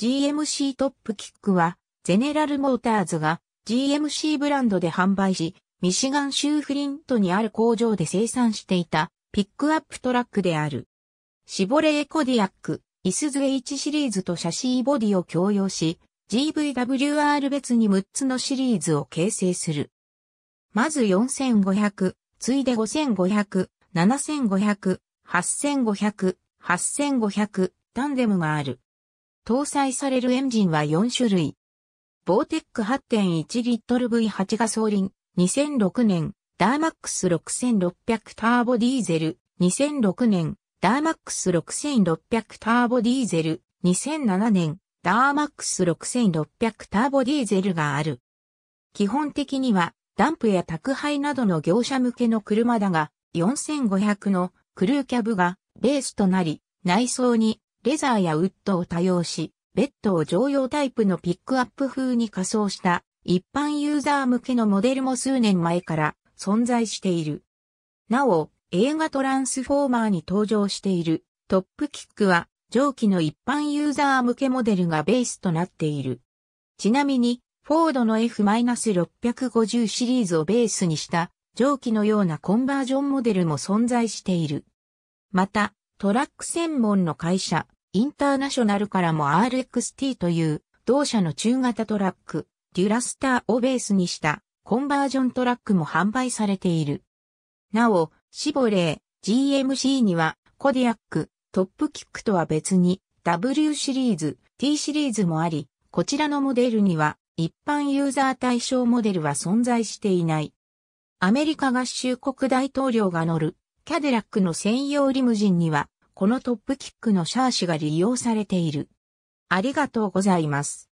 GMC トップキックは、ゼネラルモーターズが GMC ブランドで販売し、ミシガン州フリントにある工場で生産していたピックアップトラックである。シボレーコディアック、イスズ H シリーズとシャシーボディを共用し、GVWR 別に6つのシリーズを形成する。まず4500、ついで5500、7500、8500、8500、タンデムがある。搭載されるエンジンは4種類。ボーテック8.1リットル V8 ガソリン、2006年、ダーマックス6600ターボディーゼル、2006年、ダーマックス6600ターボディーゼル、2007年、ダーマックス6600ターボディーゼルがある。基本的には、ダンプや宅配などの業者向けの車だが、4500のクルーキャブがベースとなり、内装にレザーやウッドを多用し、ベッドを常用タイプのピックアップ風に仮装した一般ユーザー向けのモデルも数年前から存在している。なお、映画トランスフォーマーに登場しているトップキックは上記の一般ユーザー向けモデルがベースとなっている。ちなみに、フォードの F-650 シリーズをベースにした上記のようなコンバージョンモデルも存在している。また、トラック専門の会社、インターナショナルからも RXT という同社の中型トラック、デュラスターをベースにしたコンバージョントラックも販売されている。なお、シボレー、GMC にはコディアック、トップキックとは別に W シリーズ、T シリーズもあり、こちらのモデルには一般ユーザー対象モデルは存在していない。アメリカ合衆国大統領が乗るキャデラックの専用リムジンには、このトップキックのシャーシが利用されている。ありがとうございます。